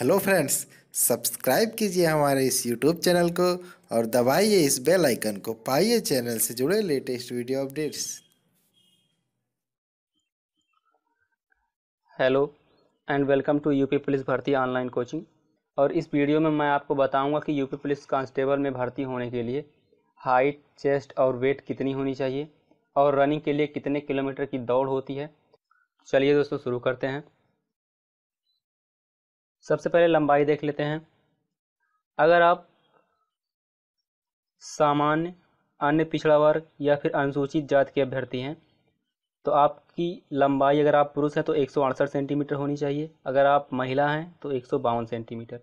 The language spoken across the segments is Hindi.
हेलो फ्रेंड्स सब्सक्राइब कीजिए हमारे इस यूट्यूब चैनल को और दबाइए इस बेल आइकन को पाइए चैनल से जुड़े latest video updates hello and welcome to UP police भर्ती ऑनलाइन कोचिंग और इस वीडियो में मैं आपको बताऊंगा कि यूपी पुलिस कांस्टेबल में भर्ती होने के लिए हाइट चेस्ट और वेट कितनी होनी चाहिए और रनिंग के लिए कितने किलोमीटर की दौड़ होती है चलिए दोस्तों शुरू करते हैं सबसे पहले लंबाई देख लेते हैं अगर आप सामान्य अन्य पिछड़ा वर्ग या फिर अनुसूचित जाति के अभ्यर्थी हैं तो आपकी लंबाई अगर आप पुरुष हैं तो एक सेंटीमीटर होनी चाहिए अगर आप महिला हैं तो एक सेंटीमीटर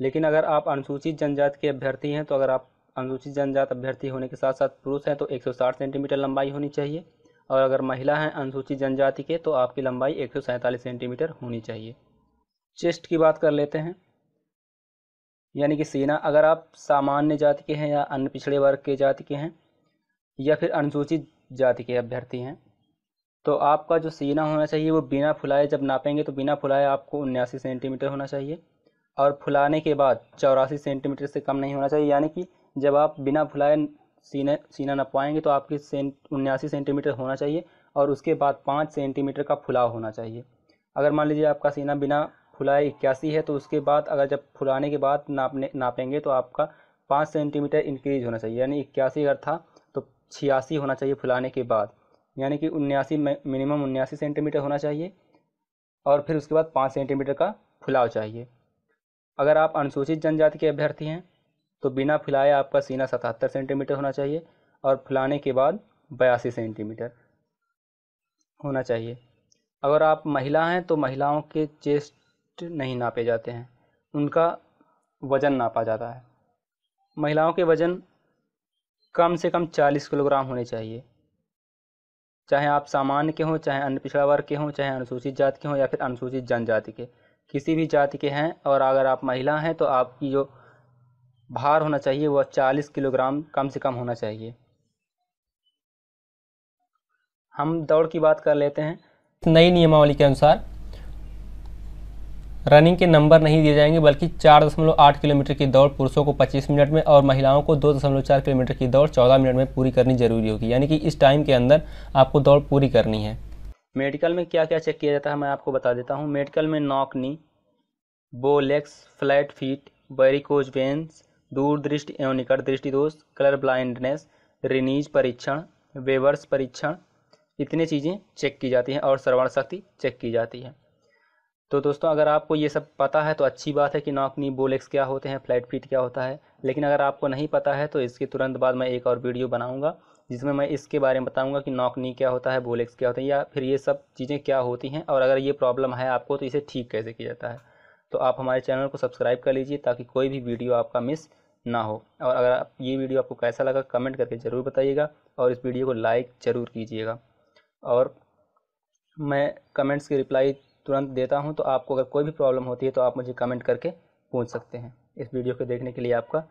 लेकिन अगर आप अनुसूचित जनजाति के अभ्यर्थी हैं तो अगर आप अनुसूचित जनजाति अभ्यर्थी होने के साथ साथ पुरुष हैं तो 160 सेंटीमीटर लंबाई होनी चाहिए और अगर महिला हैं अनुसूचित जनजाति के तो आपकी लंबाई एक सेंटीमीटर होनी चाहिए चेस्ट की बात कर लेते हैं यानी कि सीना अगर आप सामान्य जाति के हैं या अन्य पिछड़े वर्ग के जाति के हैं या फिर अनुसूचित जाति के अभ्यर्थी हैं तो आपका जो सीना होना चाहिए वो बिना फुलाए जब नापेंगे तो बिना फुलाए आपको उन्यासी सेंटीमीटर होना चाहिए और फुलाने के बाद चौरासी सेंटीमीटर से कम नहीं होना चाहिए यानी कि जब आप बिना फुलाए सीने सीना नपवाएंगे तो आपके सेंट उन्यासी सेंटीमीटर होना चाहिए और उसके बाद पाँच सेंटीमीटर का फुलाव होना चाहिए अगर मान लीजिए आपका सीना बिना फुलाया इक्यासी है तो उसके बाद अगर जब फुलाने के बाद नापने नापेंगे तो आपका पाँच सेंटीमीटर इंक्रीज होना चाहिए यानी इक्यासी अगर था तो छियासी होना चाहिए फुलाने के बाद यानी कि उन्यासी मिनिमम उन्यासी सेंटीमीटर होना चाहिए और फिर उसके बाद पाँच सेंटीमीटर का फुलाव चाहिए अगर आप अनुसूचित जनजाति के अभ्यर्थी हैं तो बिना फुलाए आपका सीना सतहत्तर सेंटीमीटर होना चाहिए और फुलाने के बाद बयासी सेंटीमीटर होना चाहिए अगर आप महिला हैं तो महिलाओं के चेस्ट नहीं नापे जाते हैं उनका वज़न नापा जाता है महिलाओं के वज़न कम से कम चालीस किलोग्राम होने चाहिए चाहे आप सामान्य के हों चाहे अन्य पिछड़ा वर्ग के हों चाहे अनुसूचित जाति के हों या फिर अनुसूचित जनजाति के किसी भी जाति के हैं और अगर आप महिला हैं तो आपकी जो भार होना चाहिए वह चालीस किलोग्राम कम से कम होना चाहिए हम दौड़ की बात कर लेते हैं नई नियमावली के अनुसार रनिंग के नंबर नहीं दिए जाएंगे बल्कि चार दशमलव आठ किलोमीटर की दौड़ पुरुषों को पच्चीस मिनट में और महिलाओं को दो दशमलव चार किलोमीटर की दौड़ चौदह मिनट में पूरी करनी जरूरी होगी यानी कि इस टाइम के अंदर आपको दौड़ पूरी करनी है मेडिकल में क्या क्या चेक किया जाता है मैं आपको बता देता हूँ मेडिकल में नॉकनी बोलेक्स फ्लैट फीट बैरिकोज वेन्स दूरदृष्टि एवं निकट दृष्टि दोष कलर ब्लाइंडनेस रिनीज परीक्षण वेवर्स परीक्षण इतनी चीज़ें चेक की जाती हैं और श्रवण शक्ति चेक की जाती है तो दोस्तों अगर आपको ये सब पता है तो अच्छी बात है कि नॉक नी बोलेक्स क्या होते हैं फ्लैट फीट क्या होता है लेकिन अगर आपको नहीं पता है तो इसके तुरंत बाद मैं एक और वीडियो बनाऊँगा जिसमें मैं इसके बारे में बताऊँगा कि नॉक नी क्या होता है बोलेक्स क्या होते हैं या फिर ये सब चीज़ें क्या होती हैं और अगर ये प्रॉब्लम है आपको तो इसे ठीक कैसे किया जाता है तो आप हमारे चैनल को सब्सक्राइब कर लीजिए ताकि कोई भी वीडियो आपका मिस ना हो और अगर आप ये वीडियो आपको कैसा लगा कमेंट करके ज़रूर बताइएगा और इस वीडियो को लाइक ज़रूर कीजिएगा और मैं कमेंट्स की रिप्लाई तुरंत देता हूँ तो आपको अगर कोई भी प्रॉब्लम होती है तो आप मुझे कमेंट करके पूछ सकते हैं इस वीडियो को देखने के लिए आपका